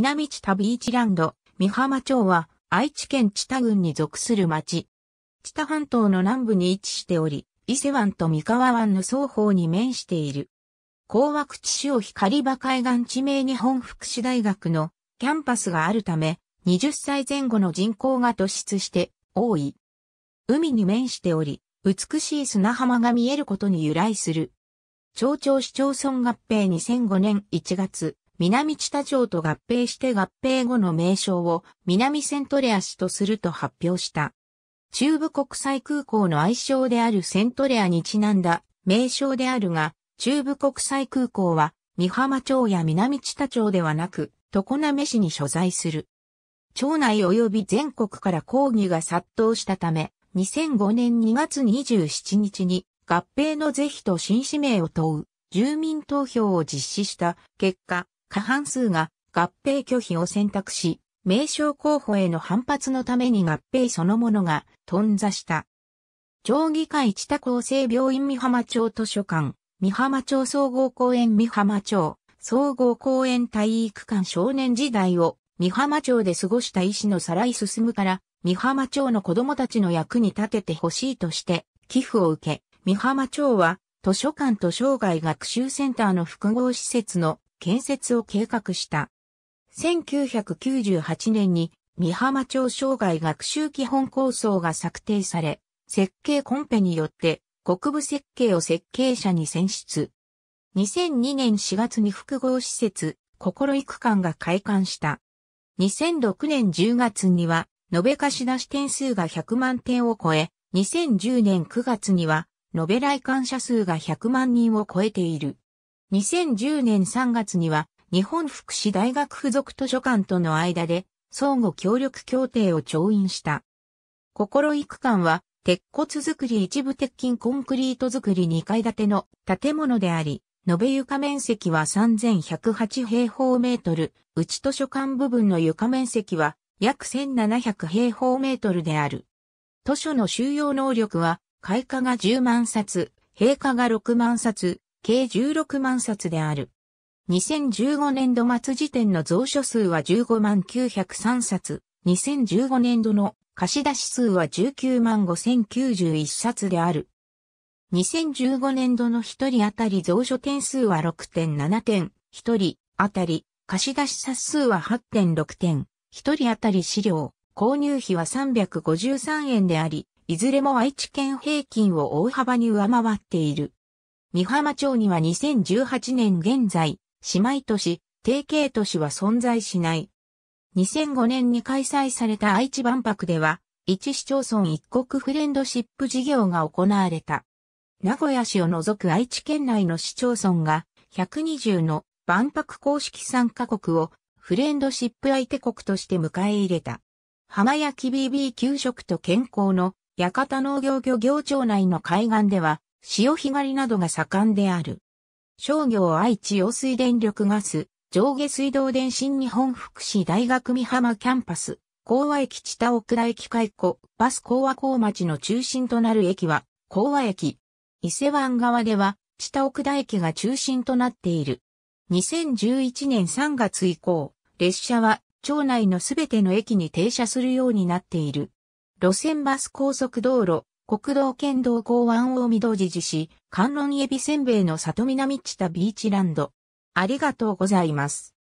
南知多ビーチランド、美浜町は愛知県知多郡に属する町。知多半島の南部に位置しており、伊勢湾と三河湾の双方に面している。高枠地潮光場海岸地名日本福祉大学のキャンパスがあるため、20歳前後の人口が突出して多い。海に面しており、美しい砂浜が見えることに由来する。町長市町村合併2005年1月、南地田町と合併して合併後の名称を南セントレア市とすると発表した。中部国際空港の愛称であるセントレアにちなんだ名称であるが、中部国際空港は三浜町や南地田町ではなく、常滑市に所在する。町内及び全国から抗議が殺到したため、2005年2月27日に合併の是非と新氏名を問う住民投票を実施した結果、過半数が合併拒否を選択し、名称候補への反発のために合併そのものが頓挫した。町議会地多厚生病院美浜町図書館、美浜町総合公園美浜町、総合公園体育館少年時代を美浜町で過ごした医師のらい進むから、美浜町の子供たちの役に立ててほしいとして、寄付を受け、美浜町は図書館と生涯学習センターの複合施設の建設を計画した。1998年に三浜町障害学習基本構想が策定され、設計コンペによって国部設計を設計者に選出。2002年4月に複合施設、心育館が開館した。2006年10月には、延べ貸し出し点数が100万点を超え、2010年9月には、延べ来館者数が100万人を超えている。2010年3月には日本福祉大学附属図書館との間で相互協力協定を調印した。心育館は鉄骨造り一部鉄筋コンクリート造り2階建ての建物であり、延べ床面積は3108平方メートル、内図書館部分の床面積は約1700平方メートルである。図書の収容能力は、開花が10万冊、閉花が6万冊、計16万冊である。2015年度末時点の蔵書数は15万903冊、2015年度の貸出数は19万5091冊である。2015年度の1人当たり蔵書点数は6.7点、1人当たり貸出冊数は8.6点、1人当たり資料、購入費は353円であり、いずれも愛知県平均を大幅に上回っている。三浜町には2018年現在、姉妹都市、提携都市は存在しない。2005年に開催された愛知万博では、一市町村一国フレンドシップ事業が行われた。名古屋市を除く愛知県内の市町村が、120の万博公式参加国をフレンドシップ相手国として迎え入れた。浜焼き BB 給食と健康の館農業漁業町内の海岸では潮干狩りなどが盛んである。商業愛知用水電力ガス、上下水道電信日本福祉大学美浜キャンパス、高和駅千田奥田駅開港、バス高和港町の中心となる駅は、高和駅。伊勢湾側では、千田奥田駅が中心となっている。2011年3月以降、列車は町内のすべての駅に停車するようになっている。路線バス高速道路、国道県道港湾大御堂寺寺市、観音エビせんべいの里南知多ビーチランド。ありがとうございます。